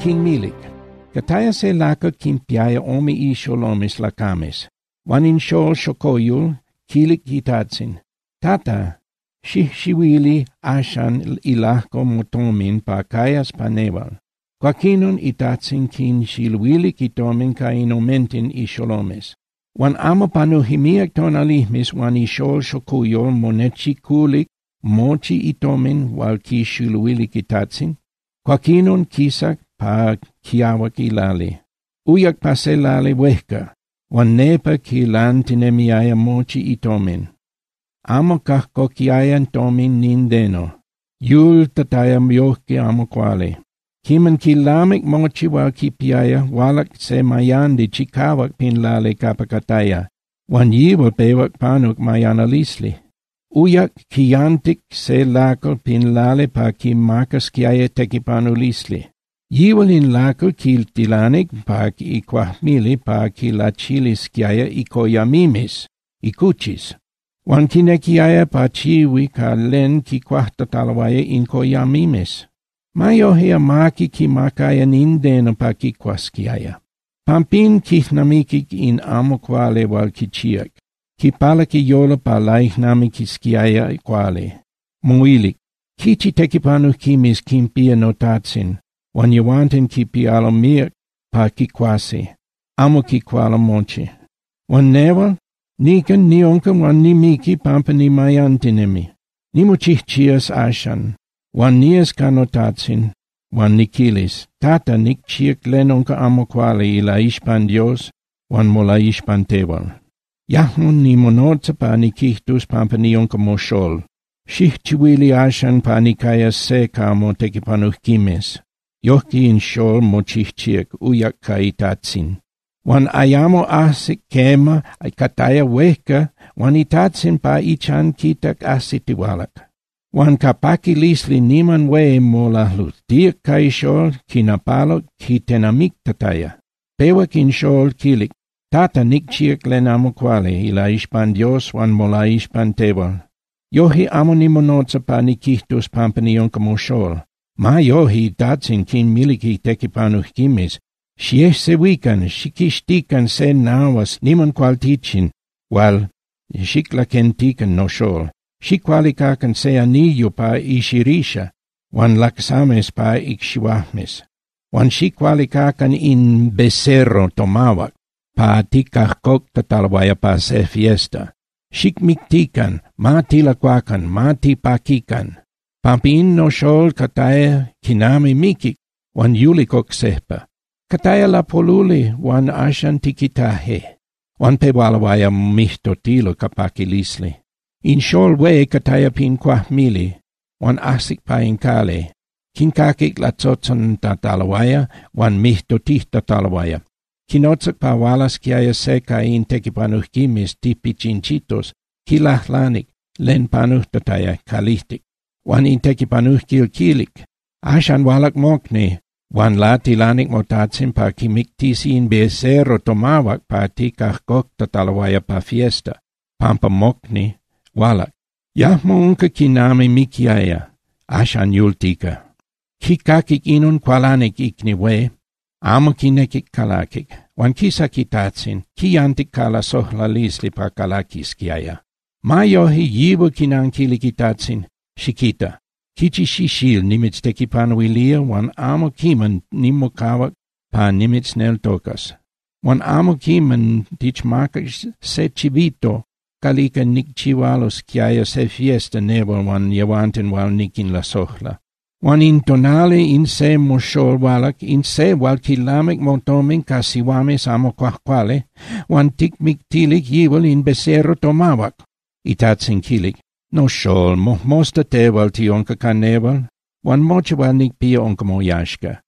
king Milik. Kataya se laka kimpiaia omi i sholomis lakamis. Wanin sho shokoyul kilik hitatsin. Tata shihshiwili ashan ilahko motomin pa kayas panewal. Quakinun itatsin kin shilwili kitomin kainomentin i sholomis. Wan ama panuhimiak tonalihmis wan ishol shokoyul monechi kulik mochi itomin wal ki shilwili kitatsin. Quakinun kisak pa kiawa kilali. Uyak paselali wehka, wan nepa ki kilan tinemiaya mochi itomin. Amo kahko kiayan tomin nindeno. Yul tatayam yohki amo kwale. Kiman ki lamik mochi wa kipiaya walak se mayandi chikawak lali kapakataya. Wan yiwal pewak panuk mayanalisli. Uyak kiantik se lakol pinlale pa kimakas tekipanu lisli. Jivolin lako tilanik pak i kwahmili pak i lachiliskiaja i koyamimis, i kuchis. Wan pa chiwi ka len ki talawaya in koyamimis. Majohia maki ki makaja nindeno pak i kwaskiaja. Pampin kihnamikik in amo kwale wal chiak. Ki pala ki yolo pa laihnami kiskiaja kwale. Muilik. Kichi tekipanu kimis kimpia notatsin. Wanyawantinkipialomia pakikwasi, amokikwalamochi. Wannewa, nikan nionkan wan ni pampani mayantinemi. Nimochichias ashan, wan nias kanotatsin, wan nikilis. Tata nik chiak lenonka amokwali ila ishpan Dios, wan mola ishpan tewal. Yahon nimonotza panikihtus pampanionka moshol. Shihchiwili ashan panikayas sekamo tekipanuhkimes. johkin shol mochihchiek uyak kaitatsin. Wan ayamo ase kema ay kataya wehka, wan itatsin pa ichan kitak asitiwalak. Wan kapaki lisli niman we mola diak kai shol kinapalo kitenamik tataya. Pewakin shol kilik, tata nikchiek lenamo kwale ila ispan dios wan mola ispan tebal. Yohi amo nimonotsa pa nikihtus pampanion mo shol. mai ohi datsin kin miliki tekipanu hikimis, si es se vikan, si kistikan se nauas niman kual ticin, wal, si klaken tikan no shol, si kualikakan se aniyu pa ishirisha, wan laksames pa ik wan si kualikakan in beserro tomawak, pa tikak kok tatalwaya pa se fiesta, si kmik tikan, ma tilakwakan, ma tipakikan, no shol kataya kinami mikik, wan yulikok sehpa. Kataya la poluli wan ashan tikitahe. Wan pewalawaya mihtotilo lisli. In shol we kataya pin mili, wan asik pa inkale. Kinkakik la tsotson tatalawaya, wan mihtotih tatalawaya. Kinotsak pa walas kiaya seka in tipi chinchitos, kilahlanik, len panuhtataya kalihtik wan inteki tekipanuhkil kilik. Ashan walak mokne. Wan lanik motatsin pa kimiktisiin besero tomawak pa tikah kokta talawaya pa fiesta. Pampa mokni, walak. Jahmo unka kiname mikiaya, ashan ki Kikakik inun kualanik ikni we, amokinekik kalakik. Wan kisa kitatsin, ki kala sohla lisli pa kalakis Ma Majohi jivu kinan kilikitatsin, Chiquita. Kichishishil nimitsteki panwilia, wan amo kiman nimokawak pa nel tokas. wan amo kiman tichmakas se chibito kalika nikchiwalos kiaya se fiesta nebo wan yewanten wal nikin la sohla. in intonale in se moshol walak, in se walkilamek motomen kasiwames amo kwahkwale, wan tikmik tilik yiwal in besero tomawak. Itatsen kilik, no shol, mo, mosta teval ti onka kanewal, wan mochewalnik pia onka yashka.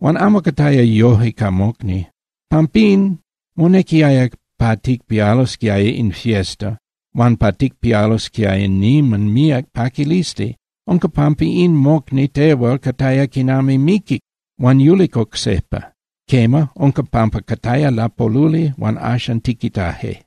Wan amokataya yohi kamokni. Pampin, ayak patik pialos kiaye in fiesta, wan patik pialos kiaye niman miak pakilisti, onka pampi in mokni teval kataya kinami mikik, wan yuliko sepa. Kema, onka pampa kataya la poluli, wan ashan tikitahe.